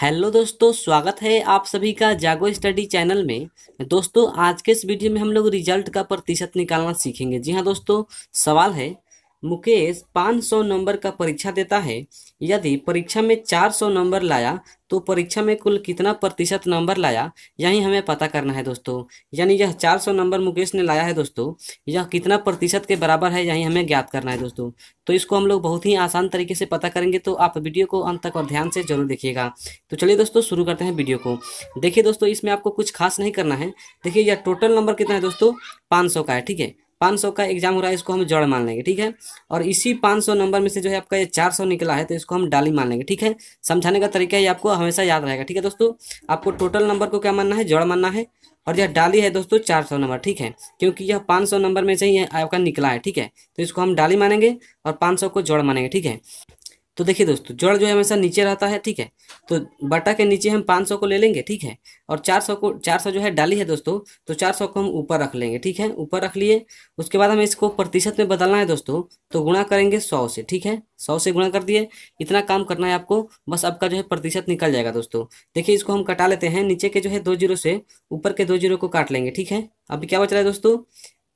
hello दोस्तों स्वागत है आप सभी का जागो स्टडी चैनल में दोस्तों आज के इस वीडियो में हम लोग रिजल्ट का प्रतिशत निकालना सीखेंगे जी हाँ दोस्तों सवाल है मुकेश 500 नंबर का परीक्षा देता है यदि परीक्षा में 400 नंबर लाया तो परीक्षा में कुल कितना प्रतिशत नंबर लाया यही हमें पता करना है दोस्तों यानी यह 400 नंबर मुकेश ने लाया है दोस्तों यह कितना प्रतिशत के बराबर है यही हमें ज्ञात करना है दोस्तों तो इसको हम लोग बहुत ही आसान तरीके से पता करेंगे तो आप वीडियो को अंत तक और ध्यान से जरूर देखिएगा तो चलिए दोस्तों शुरू करते हैं वीडियो को देखिए दोस्तों इसमें आपको कुछ खास नहीं करना है देखिए यह टोटल नंबर कितना है दोस्तों पाँच का है ठीक है 500 का एग्जाम हो रहा है इसको हम जड़ मान लेंगे ठीक है और इसी 500 नंबर में से जो है आपका ये 400 निकला है तो इसको हम डाली मान लेंगे ठीक है समझाने का तरीका ये आपको हमेशा याद रहेगा ठीक है दोस्तों आपको टोटल नंबर को क्या मानना है जड़ मानना है और यह डाली है दोस्तों सौ नंबर ठीक है क्योंकि यह सौ नंबर में से ही आपका निकला है ठीक है तो इसको हम डाली मानेंगे और सौ को जड़ मानेंगे ठीक है तो देखिए दोस्तों जड़ जो है हमेशा नीचे रहता है ठीक है तो बटा के नीचे हम 500 को ले लेंगे ठीक है और 400 को 400 जो है डाली है दोस्तों तो 400 को हम ऊपर रख लेंगे ठीक है ऊपर रख लिए उसके बाद हमें इसको प्रतिशत में बदलना है दोस्तों तो गुणा करेंगे 100 से ठीक है 100 से गुणा कर दिए इतना काम करना है आपको बस आपका जो है प्रतिशत निकल जाएगा दोस्तों देखिए इसको हम कटा लेते हैं नीचे के जो है दो जीरो से ऊपर के दो जीरो को काट लेंगे ठीक है अभी क्या बच रहा है दोस्तों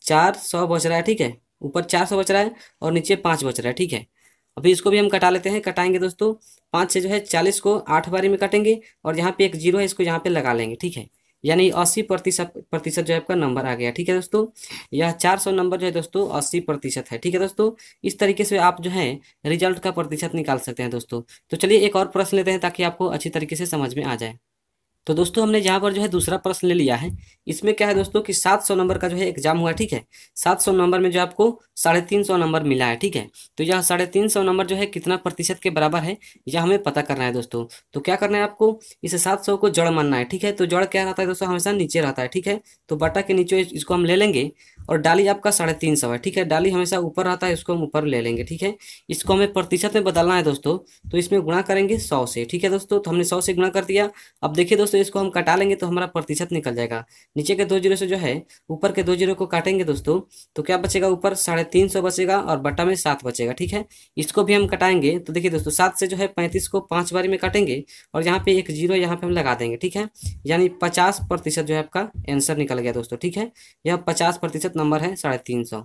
चार सौ बच रहा है ठीक है ऊपर चार सौ बच रहा है और नीचे पाँच बच रहा है ठीक है अभी इसको भी हम कटा लेते हैं कटाएंगे दोस्तों पाँच से जो है चालीस को आठ बारी में कटेंगे और यहाँ पे एक जीरो है इसको यहाँ पे लगा लेंगे ठीक है यानी अस्सी प्रतिशत प्रतिशत जो है आपका नंबर आ गया ठीक है दोस्तों यह चार सौ नंबर जो है दोस्तों अस्सी प्रतिशत है ठीक है दोस्तों इस तरीके से आप जो है रिजल्ट का प्रतिशत निकाल सकते हैं दोस्तों तो चलिए एक और प्रश्न लेते हैं ताकि आपको अच्छी तरीके से समझ में आ जाए तो दोस्तों हमने यहाँ पर जो है दूसरा प्रश्न ले लिया है इसमें क्या है दोस्तों कि 700 नंबर का जो है एग्जाम हुआ ठीक है 700 नंबर में जो आपको साढ़े तीन सौ नंबर मिला है ठीक है तो यह साढ़े तीन सौ नंबर जो है कितना प्रतिशत के बराबर है यह हमें पता करना है दोस्तों तो क्या करना है आपको इसे सात सौ को जड़ मानना है ठीक है तो जड़ क्या रहता है दोस्तों हमेशा नीचे रहता है ठीक है तो बटा के नीचे इसको हम ले लेंगे और डाली आपका साढ़े तीन सौ है ठीक है डाली हमेशा ऊपर रहता है इसको हम ऊपर ले लेंगे ठीक है इसको हमें प्रतिशत में बदलना है दोस्तों तो इसमें गुणा करेंगे सौ से ठीक है दोस्तों तो हमने सौ से गुणा कर दिया अब देखिए दोस्तों दोस्तों इसको हम कटा लेंगे तो हमारा प्रतिशत निकल जाएगा नीचे के दो जीरो से जो है ऊपर के दो जीरो को काटेंगे दोस्तों तो क्या बचेगा ऊपर साढ़े तीन सौ बचेगा और बट्टा में सात बचेगा ठीक है इसको भी हम कटाएंगे तो देखिए दोस्तों सात से जो है पैंतीस को पांच बारी में काटेंगे और यहाँ पे एक जीरो यहाँ पे हम लगा देंगे ठीक है यानी पचास प्रतिशत जो है आपका आंसर निकल गया दोस्तों ठीक है यह पचास प्रतिशत नंबर है साढ़े तीन सौ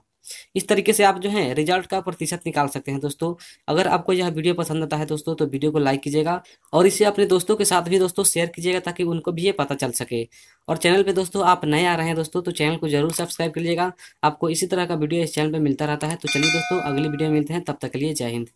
इस तरीके से आप जो है रिजल्ट का प्रतिशत निकाल सकते हैं दोस्तों अगर आपको यह वीडियो पसंद आता है दोस्तों तो वीडियो को लाइक कीजिएगा और इसे अपने दोस्तों के साथ भी दोस्तों शेयर कीजिएगा ताकि उनको भी ये पता चल सके और चैनल पे दोस्तों आप नए आ रहे हैं दोस्तों तो चैनल को जरूर सब्सक्राइब कर लीजिएगा आपको इसी तरह का वीडियो इस चैनल पर मिलता रहता है तो चलिए दोस्तों अगली वीडियो मिलते हैं तब तक के लिए जय हिंद